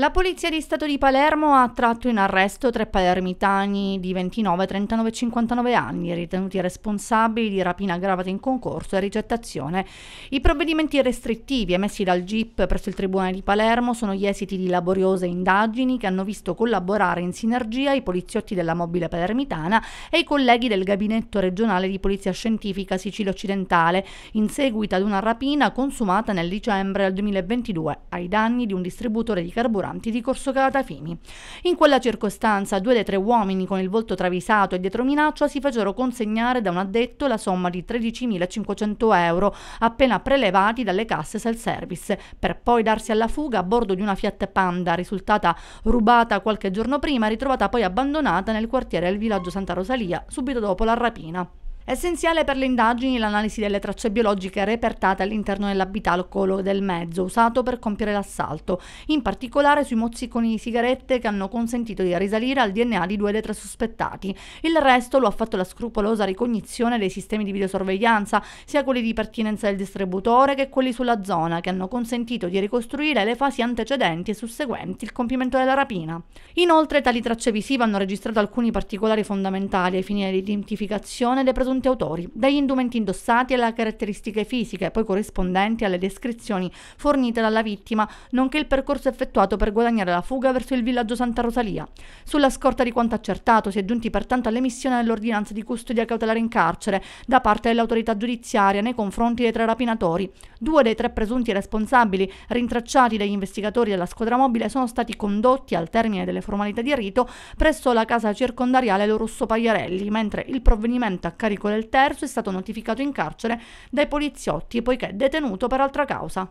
La Polizia di Stato di Palermo ha tratto in arresto tre palermitani di 29, 39 e 59 anni ritenuti responsabili di rapina aggravata in concorso e rigettazione. I provvedimenti restrittivi emessi dal GIP presso il Tribunale di Palermo sono gli esiti di laboriose indagini che hanno visto collaborare in sinergia i poliziotti della mobile palermitana e i colleghi del Gabinetto regionale di Polizia Scientifica Sicilia Occidentale in seguito ad una rapina consumata nel dicembre del 2022 ai danni di un distributore di carburante ristoranti di Corso Calatafimi. In quella circostanza due dei tre uomini con il volto travisato e dietro minaccia si fecero consegnare da un addetto la somma di 13.500 euro appena prelevati dalle casse self-service per poi darsi alla fuga a bordo di una Fiat Panda risultata rubata qualche giorno prima e ritrovata poi abbandonata nel quartiere del villaggio Santa Rosalia subito dopo la rapina. Essenziale per le indagini l'analisi delle tracce biologiche repertate all'interno dell'abitacolo del mezzo usato per compiere l'assalto, in particolare sui mozziconi di sigarette che hanno consentito di risalire al DNA di due dei tre sospettati. Il resto lo ha fatto la scrupolosa ricognizione dei sistemi di videosorveglianza, sia quelli di pertinenza del distributore che quelli sulla zona, che hanno consentito di ricostruire le fasi antecedenti e susseguenti il compimento della rapina. Inoltre tali tracce visive hanno registrato alcuni particolari fondamentali ai fini dell'identificazione dei presunti fonti autori, dagli indumenti indossati alle caratteristiche fisiche, poi corrispondenti alle descrizioni fornite dalla vittima, nonché il percorso effettuato per guadagnare la fuga verso il villaggio Santa Rosalia. Sulla scorta di quanto accertato si è giunti pertanto all'emissione dell'ordinanza di custodia cautelare in carcere da parte dell'autorità giudiziaria nei confronti dei tre rapinatori. Due dei tre presunti responsabili rintracciati dagli investigatori della squadra mobile sono stati condotti al termine delle formalità di rito presso la casa circondariale Lorusso Pagliarelli, mentre il provvedimento a carico articolo e il terzo è stato notificato in carcere dai poliziotti poiché detenuto per altra causa.